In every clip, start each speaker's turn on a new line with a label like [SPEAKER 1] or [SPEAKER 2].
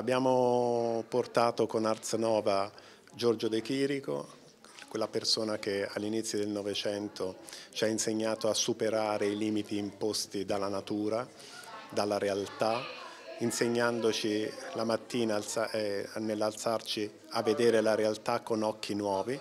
[SPEAKER 1] Abbiamo portato con Arts Nova Giorgio De Chirico, quella persona che all'inizio del Novecento ci ha insegnato a superare i limiti imposti dalla natura, dalla realtà, insegnandoci la mattina eh, nell'alzarci a vedere la realtà con occhi nuovi,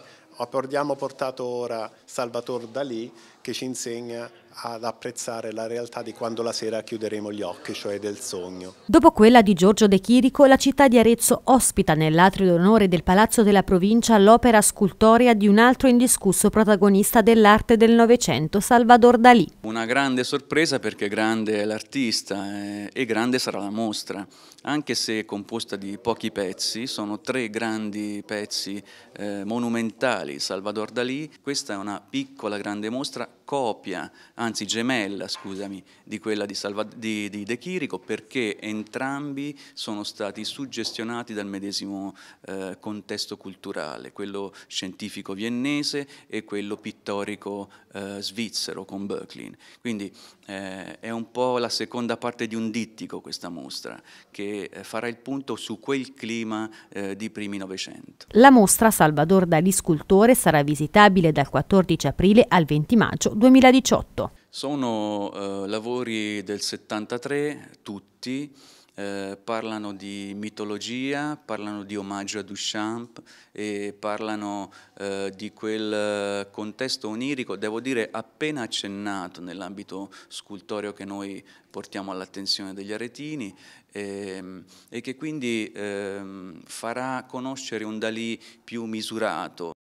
[SPEAKER 1] abbiamo portato ora Salvatore Dalì che ci insegna ad apprezzare la realtà di quando la sera chiuderemo gli occhi, cioè del sogno.
[SPEAKER 2] Dopo quella di Giorgio De Chirico, la città di Arezzo ospita nell'atrio d'onore del Palazzo della Provincia l'opera scultorea di un altro indiscusso protagonista dell'arte del Novecento, Salvador
[SPEAKER 3] Dalì. Una grande sorpresa perché grande è l'artista eh, e grande sarà la mostra, anche se composta di pochi pezzi, sono tre grandi pezzi eh, monumentali Dali, Salvador Dalì. Questa è una piccola grande mostra, copia, anzi gemella, scusami, di quella di, Salva, di, di De Chirico perché entrambi sono stati suggestionati dal medesimo eh, contesto culturale, quello scientifico viennese e quello pittorico eh, svizzero con Böcklin. Quindi eh, è un po' la seconda parte di un dittico questa mostra che eh, farà il punto su quel clima eh, di primi Novecento.
[SPEAKER 2] La mostra Salvador Dalì Scultura settore sarà visitabile dal 14 aprile al 20 maggio 2018.
[SPEAKER 3] Sono eh, lavori del 73, tutti, eh, parlano di mitologia, parlano di omaggio a Duchamp e parlano eh, di quel eh, contesto onirico, devo dire appena accennato nell'ambito scultorio che noi portiamo all'attenzione degli aretini ehm, e che quindi ehm, farà conoscere un Dalì più misurato.